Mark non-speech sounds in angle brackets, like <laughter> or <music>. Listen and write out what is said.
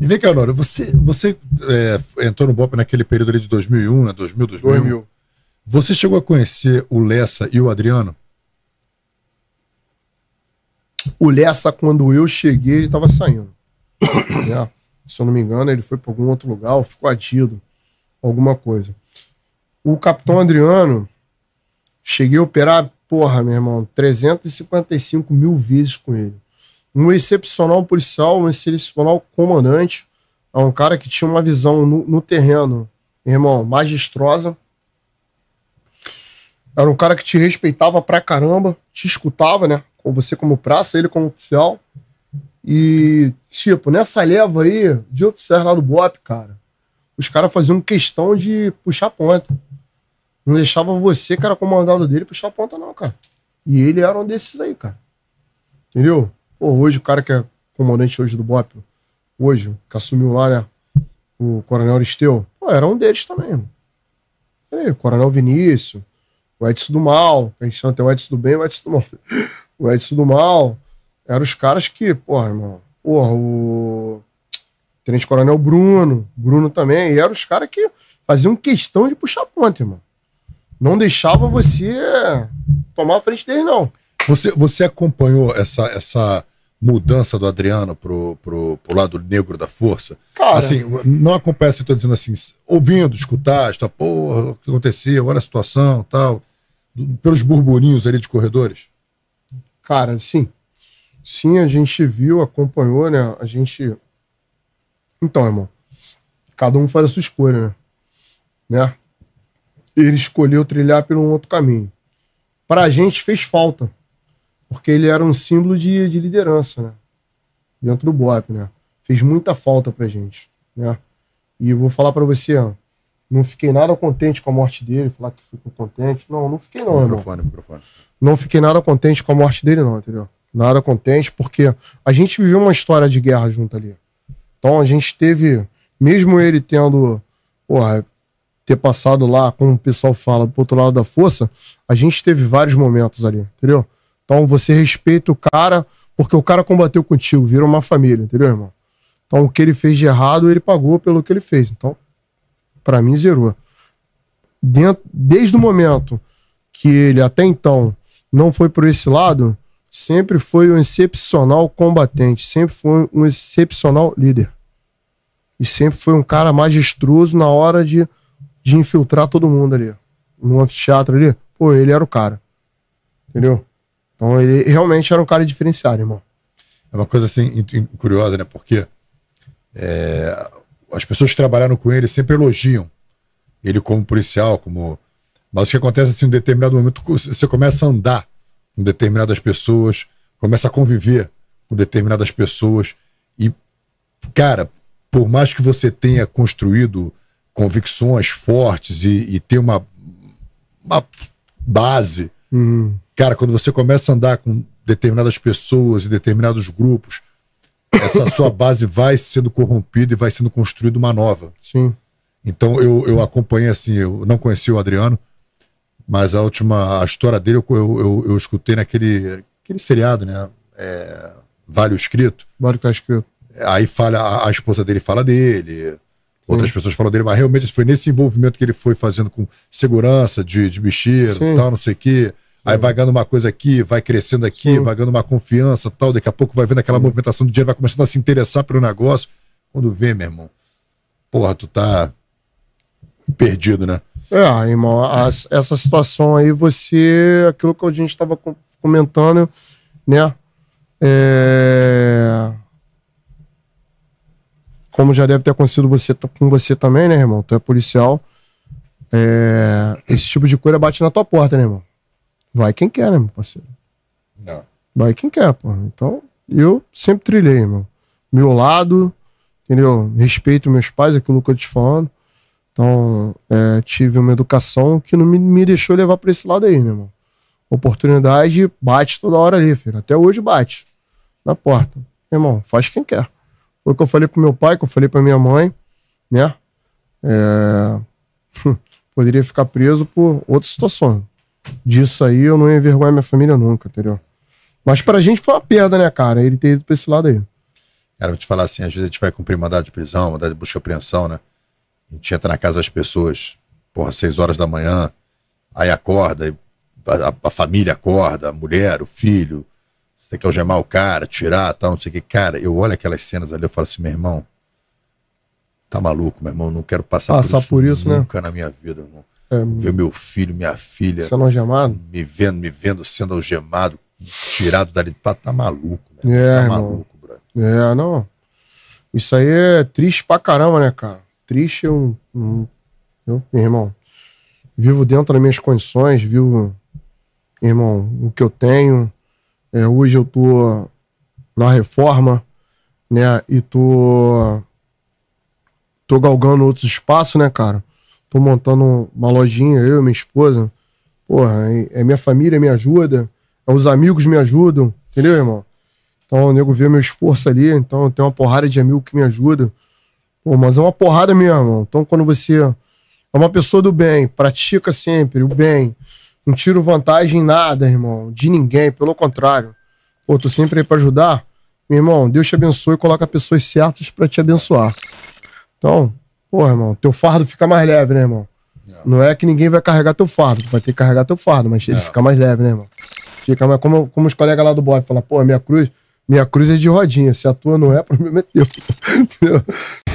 E vem cá, Nora, você, você é, entrou no BOP naquele período ali de 2001, né? 2000, 2000. 2000. Você chegou a conhecer o Lessa e o Adriano? O Lessa, quando eu cheguei, ele estava saindo. <coughs> é, se eu não me engano, ele foi para algum outro lugar, ficou adido, alguma coisa. O capitão Adriano, cheguei a operar, porra, meu irmão, 355 mil vezes com ele um excepcional policial, um excepcional comandante, é um cara que tinha uma visão no, no terreno, irmão, magistrosa. Era um cara que te respeitava pra caramba, te escutava, né? Com você como praça, ele como oficial. E, tipo, nessa leva aí de oficiais lá do BOP, cara, os caras faziam questão de puxar ponta. Não deixava você, cara, comandado dele, puxar ponta, não, cara. E ele era um desses aí, cara. Entendeu? Pô, hoje o cara que é comandante hoje do BOP, hoje, que assumiu lá, né? O Coronel Aristeu, pô, era um deles também. Mano. Aí, o Coronel Vinícius, o Edson do Mal, a gente até o Edson do Bem o Edson do Mal. o Edson do Mal, eram os caras que, porra, irmão, porra, o Tenente Coronel Bruno, Bruno também, e eram os caras que faziam questão de puxar ponta, irmão. Não deixava você tomar a frente deles, não. Você, você acompanhou essa, essa mudança do Adriano pro, pro, pro lado negro da força? Cara. Assim, não acompanha, eu assim, tô dizendo assim, ouvindo, escutar, está, porra, o que aconteceu, olha a situação tal, pelos burburinhos ali de corredores? Cara, sim. Sim, a gente viu, acompanhou, né? A gente. Então, irmão, cada um faz a sua escolha, né? né? Ele escolheu trilhar pelo um outro caminho. Pra gente fez falta porque ele era um símbolo de, de liderança, né? Dentro do BOP, né? Fez muita falta pra gente, né? E eu vou falar para você, não fiquei nada contente com a morte dele, falar que fico contente. Não, não fiquei não, microfone, Microfone. Não fiquei nada contente com a morte dele não, entendeu? Nada contente porque a gente viveu uma história de guerra junto ali. Então a gente teve, mesmo ele tendo, porra, ter passado lá, como o pessoal fala, pro outro lado da força, a gente teve vários momentos ali, entendeu? Então você respeita o cara, porque o cara combateu contigo, virou uma família, entendeu, irmão? Então o que ele fez de errado, ele pagou pelo que ele fez. Então, para mim, zerou. Dentro, desde o momento que ele até então não foi por esse lado, sempre foi um excepcional combatente, sempre foi um excepcional líder. E sempre foi um cara majestoso na hora de, de infiltrar todo mundo ali. No anfiteatro ali, pô, ele era o cara. Entendeu? Então ele realmente era um cara diferenciado, irmão. É uma coisa assim curiosa, né? Porque é, as pessoas que trabalharam com ele sempre elogiam ele como policial, como. Mas o que acontece assim, em um determinado momento, você começa a andar com determinadas pessoas, começa a conviver com determinadas pessoas. E, cara, por mais que você tenha construído convicções fortes e, e ter uma, uma base Uhum. Cara, quando você começa a andar com determinadas pessoas e determinados grupos, essa <coughs> sua base vai sendo corrompida e vai sendo construída uma nova. Sim. Então eu, eu acompanhei assim, eu não conheci o Adriano, mas a última a história dele eu, eu, eu, eu escutei naquele aquele seriado, né? É, vale o escrito. Vale o escrito. Aí fala, a, a esposa dele fala dele. Outras pessoas falam dele, mas realmente foi nesse envolvimento que ele foi fazendo com segurança de, de mexer, tal, não sei o quê. Aí é. vai ganhando uma coisa aqui, vai crescendo aqui, Sim. vai ganhando uma confiança tal. Daqui a pouco vai vendo aquela movimentação do dinheiro, vai começando a se interessar pelo negócio. Quando vê, meu irmão, porra, tu tá perdido, né? É, irmão, a, essa situação aí, você. Aquilo que a gente estava comentando, né? É, como já deve ter acontecido você, com você também, né, irmão? Tu é policial. É, esse tipo de coisa bate na tua porta, né, irmão? Vai quem quer, né, meu parceiro? Não. Vai quem quer, pô. Então, eu sempre trilhei, irmão. Meu lado, entendeu? Respeito meus pais, aquilo que eu te falando. Então, é, tive uma educação que não me, me deixou levar pra esse lado aí, né, irmão? Oportunidade bate toda hora ali, filho. Até hoje bate na porta. Irmão, faz quem quer. Foi o que eu falei pro meu pai, que eu falei pra minha mãe, né? É... <laughs> Poderia ficar preso por outras situações. Disso aí eu não ia envergonhar minha família nunca, entendeu? Mas pra gente foi uma perda, né, cara? Ele ter ido pra esse lado aí. Cara, vou te falar assim, às vezes a gente vai cumprir mandado de prisão, mandado de busca e apreensão, né? A gente entra na casa das pessoas, porra, seis horas da manhã, aí acorda, a, a família acorda, a mulher, o filho, você tem que algemar o cara, tirar, tal, não sei o que. Cara, eu olho aquelas cenas ali, eu falo assim, meu irmão, tá maluco, meu irmão, não quero passar, passar por isso, por isso né? nunca né? na minha vida, irmão. É, ver meu filho, minha filha. Sendo algemado? Me vendo, me vendo sendo algemado, tirado dali. Pá, tá maluco, né? É, tá maluco, brother. É, não. Isso aí é triste pra caramba, né, cara? Triste, eu. eu meu irmão, vivo dentro das minhas condições, vivo, irmão, o que eu tenho. É, hoje eu tô na reforma, né? E tô tô galgando outros espaços, né, cara? Tô montando uma lojinha, eu e minha esposa. Porra, é, é minha família me ajuda, é os amigos me ajudam, entendeu, irmão? Então o nego vê meu esforço ali, então tem uma porrada de amigo que me ajuda. Pô, mas é uma porrada mesmo. Então quando você é uma pessoa do bem, pratica sempre o bem, não tiro vantagem em nada, irmão, de ninguém, pelo contrário. Pô, tô sempre aí pra ajudar. Meu irmão, Deus te abençoe e coloca pessoas certas para te abençoar. Então, pô, irmão, teu fardo fica mais leve, né, irmão? É. Não é que ninguém vai carregar teu fardo, vai ter que carregar teu fardo, mas ele é. fica mais leve, né, irmão? Fica mais, como, como os colegas lá do Bob falam, pô, minha cruz, minha cruz é de rodinha, se a tua não é, <laughs> problema é teu. <laughs>